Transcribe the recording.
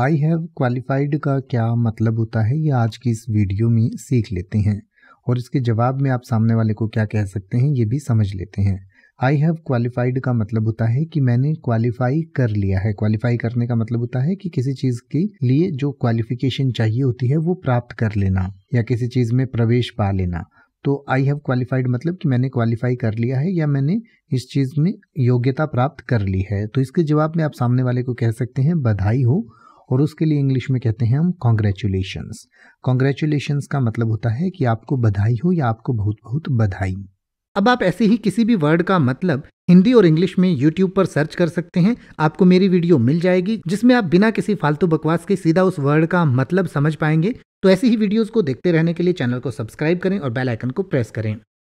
I have qualified का क्या मतलब होता है ये आज की इस वीडियो में सीख लेते हैं और इसके जवाब में आप सामने वाले को क्या कह सकते हैं ये भी समझ लेते हैं आई हैव क्वालिफाइड का मतलब होता है कि मैंने क्वालिफाई कर लिया है क्वालिफाई करने का मतलब होता है कि किसी चीज के लिए जो क्वालिफिकेशन चाहिए होती है वो प्राप्त कर लेना या किसी चीज में प्रवेश पा लेना तो आई हैव क्वालिफाइड मतलब कि मैंने क्वालिफाई कर लिया है या मैंने इस चीज़ में योग्यता प्राप्त कर ली है तो इसके जवाब में आप सामने वाले को कह सकते हैं बधाई हो और उसके लिए इंग्लिश में कहते हैं हम कॉन्ग्रेचुलेशंस कॉन्ग्रेचुलेशंस का मतलब होता है कि आपको बधाई हो या आपको बहुत बहुत बधाई अब आप ऐसे ही किसी भी वर्ड का मतलब हिंदी और इंग्लिश में यूट्यूब पर सर्च कर सकते हैं आपको मेरी वीडियो मिल जाएगी जिसमें आप बिना किसी फालतू बकवास के सीधा उस वर्ड का मतलब समझ पाएंगे तो ऐसी ही वीडियोस को देखते रहने के लिए चैनल को सब्सक्राइब करें और बेल आइकन को प्रेस करें